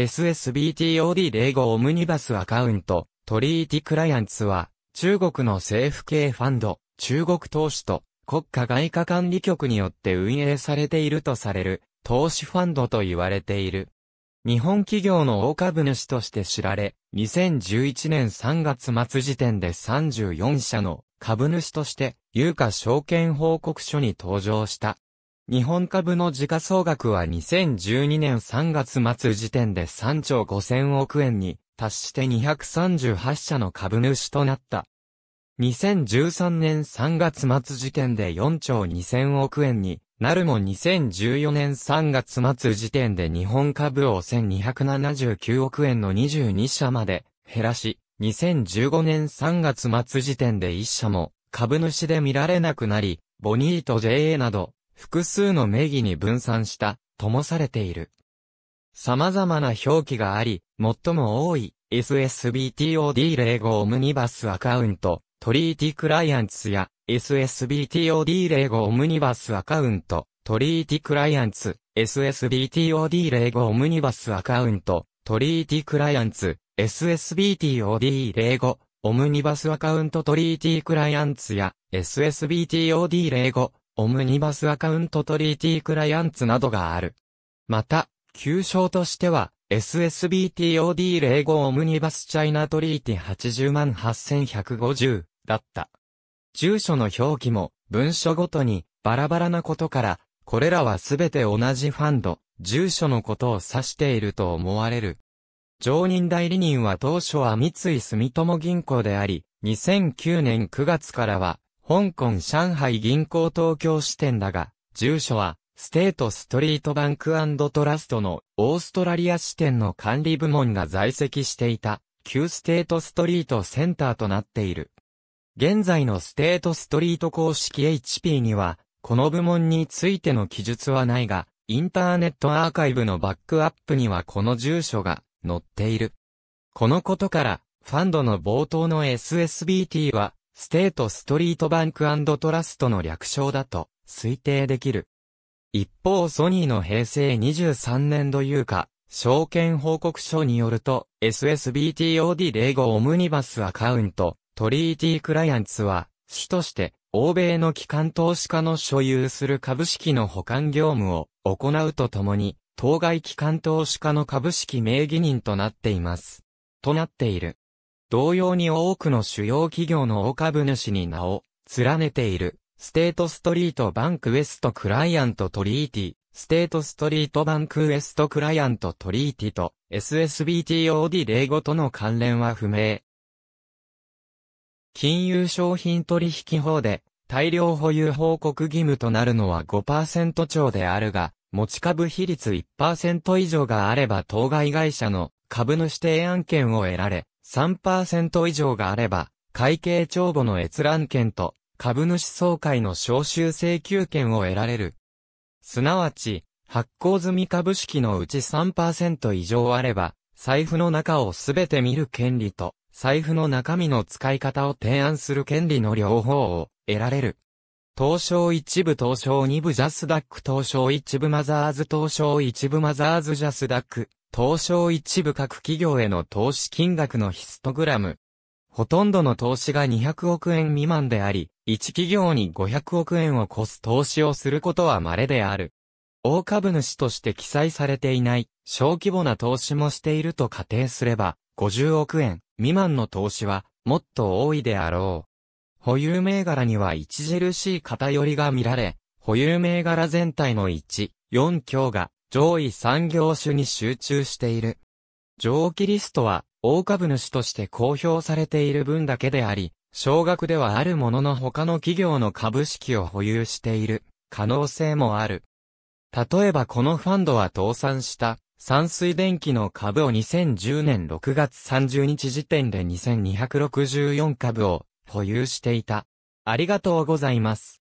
SSBTOD05 オムニバスアカウント、トリーティクライアンツは、中国の政府系ファンド、中国投資と国家外貨管理局によって運営されているとされる、投資ファンドと言われている。日本企業の大株主として知られ、2011年3月末時点で34社の株主として、有価証券報告書に登場した。日本株の時価総額は2012年3月末時点で3兆5000億円に達して238社の株主となった。2013年3月末時点で4兆2000億円になるも2014年3月末時点で日本株を1279億円の22社まで減らし、2015年3月末時点で1社も株主で見られなくなり、ボニート JA など複数の名義に分散した、ともされている。様々な表記があり、最も多い SSBTOD05 オムニバスアカウント、トリーティクライアンツや SSBTOD05 オムニバスアカウント、トリーティクライアンツ、SSBTOD05 オムニバスアカウント、トリーティクライアンツ、SSBTOD05 オムニバスアカウントトリーティクライアンツや SSBTOD05 オムニバスアカウントトリーティークライアンツなどがある。また、旧称としては、SSBTOD05 オムニバスチャイナトリーティ80万8150だった。住所の表記も文書ごとにバラバラなことから、これらはすべて同じファンド、住所のことを指していると思われる。常任代理人は当初は三井住友銀行であり、2009年9月からは香港上海銀行東京支店だが、住所は、ステートストリートバンクトラストのオーストラリア支店の管理部門が在籍していた、旧ステートストリートセンターとなっている。現在のステートストリート公式 HP には、この部門についての記述はないが、インターネットアーカイブのバックアップにはこの住所が載っている。このことから、ファンドの冒頭の SSBT は、ステートストリートバンクトラストの略称だと推定できる。一方ソニーの平成23年度有価、証券報告書によると、SSBTOD05 オムニバスアカウント、トリーティークライアンツは、主として、欧米の機関投資家の所有する株式の保管業務を行うとともに、当該機関投資家の株式名義人となっています。となっている。同様に多くの主要企業の大株主に名を連ねている、ステートストリートバンクウエストクライアントトリーティ、ステートストリートバンクウエストクライアントトリーティと SSBTOD05 との関連は不明。金融商品取引法で大量保有報告義務となるのは5%超であるが、持ち株比率1%以上があれば当該会社の株主提案権を得られ、3%以上があれば、会計帳簿の閲覧権と株主総会の召集請求権を得られる。すなわち、発行済み株式のうち3%以上あれば、財布の中をすべて見る権利と、財布の中身の使い方を提案する権利の両方を得られる。東証一部東証二部ジャスダック東証一部マザーズ東証一部マザーズジャスダック東証一部各企業への投資金額のヒストグラム。ほとんどの投資が200億円未満であり、1企業に500億円を超す投資をすることは稀である。大株主として記載されていない、小規模な投資もしていると仮定すれば、50億円未満の投資は、もっと多いであろう。保有銘柄には著しい偏りが見られ、保有銘柄全体の1、4強が上位産業種に集中している。上記リストは、大株主として公表されている分だけであり、少額ではあるものの他の企業の株式を保有している可能性もある。例えばこのファンドは倒産した山水電機の株を2010年6月30日時点で2264株を保有していた。ありがとうございます。